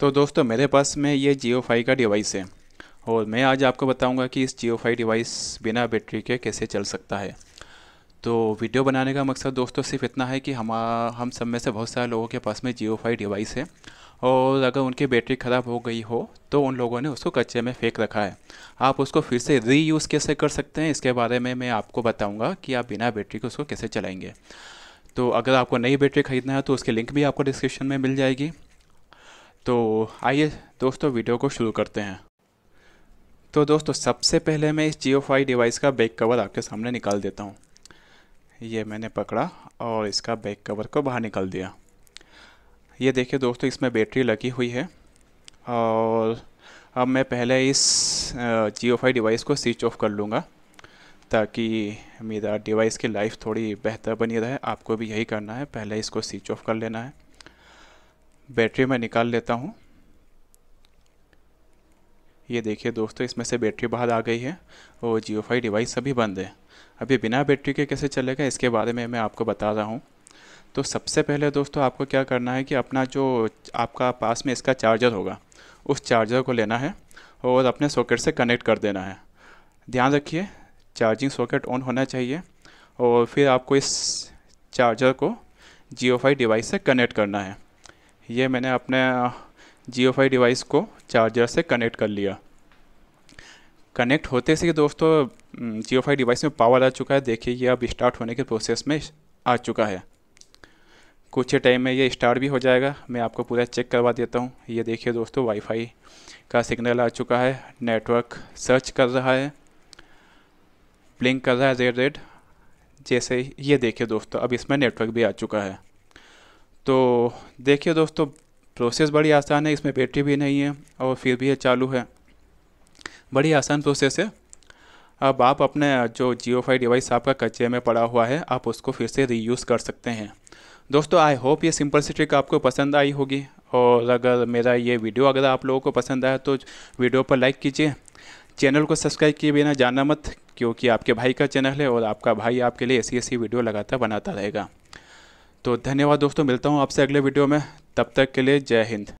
तो दोस्तों मेरे पास में ये जियो फाई का डिवाइस है और मैं आज आपको बताऊंगा कि इस जियो फाई डिवाइस बिना बैटरी के कैसे चल सकता है तो वीडियो बनाने का मकसद दोस्तों सिर्फ इतना है कि हम हम सब में से बहुत सारे लोगों के पास में जियो फाई डिवाइस है और अगर उनकी बैटरी ख़राब हो गई हो तो उन लोगों ने उसको कच्चे में फेंक रखा है आप उसको फिर से रीयूज़ कैसे कर सकते हैं इसके बारे में मैं आपको बताऊँगा कि आप बिना बैटरी के उसको कैसे चलाएँगे तो अगर आपको नई बैटरी ख़रीदना है तो उसके लिंक भी आपको डिस्क्रिप्शन में मिल जाएगी तो आइए दोस्तों वीडियो को शुरू करते हैं तो दोस्तों सबसे पहले मैं इस जियो फाई डिवाइस का बैक कवर आपके सामने निकाल देता हूँ ये मैंने पकड़ा और इसका बैक कवर को बाहर निकाल दिया ये देखिए दोस्तों इसमें बैटरी लगी हुई है और अब मैं पहले इस जियो फाई डिवाइस को स्विच ऑफ कर लूँगा ताकि मेरा डिवाइस की लाइफ थोड़ी बेहतर बनी रहे आपको भी यही करना है पहले इसको स्विच ऑफ कर लेना है बैटरी मैं निकाल लेता हूँ ये देखिए दोस्तों इसमें से बैटरी बाहर आ गई है और जियो फाई डिवाइस सभी बंद है अभी बिना बैटरी के कैसे चलेगा इसके बारे में मैं आपको बता रहा हूँ तो सबसे पहले दोस्तों आपको क्या करना है कि अपना जो आपका पास में इसका चार्जर होगा उस चार्जर को लेना है और अपने सॉकेट से कनेक्ट कर देना है ध्यान रखिए चार्जिंग सॉकेट ऑन होना चाहिए और फिर आपको इस चार्जर को जियो फाई डिवाइस से कनेक्ट करना है ये मैंने अपने जियो फाई डिवाइस को चार्जर से कनेक्ट कर लिया कनेक्ट होते से दोस्तों जियो फाई डिवाइस में पावर आ चुका है देखिए ये अब स्टार्ट होने के प्रोसेस में आ चुका है कुछ ही टाइम में ये स्टार्ट भी हो जाएगा मैं आपको पूरा चेक करवा देता हूँ ये देखिए दोस्तों वाईफाई का सिग्नल आ चुका है नेटवर्क सर्च कर रहा है ब्लिंक कर रहा है रेड रेड जैसे ये देखिए दोस्तों अब इसमें नेटवर्क भी आ चुका है तो देखिए दोस्तों प्रोसेस बड़ी आसान है इसमें बैटरी भी नहीं है और फिर भी ये चालू है बड़ी आसान प्रोसेस है अब आप अपने जो जियो फाइव डिवाइस आपका कच्चे में पड़ा हुआ है आप उसको फिर से रीयूज़ कर सकते हैं दोस्तों आई होप ये सिंपल सी ट्रिक आपको पसंद आई होगी और अगर मेरा ये वीडियो अगर आप लोगों को पसंद आया तो वीडियो पर लाइक कीजिए चैनल को सब्सक्राइब किए बिना जाना मत क्योंकि आपके भाई का चैनल है और आपका भाई आपके लिए ऐसी ऐसी वीडियो लगातार बनाता रहेगा तो धन्यवाद दोस्तों मिलता हूँ आपसे अगले वीडियो में तब तक के लिए जय हिंद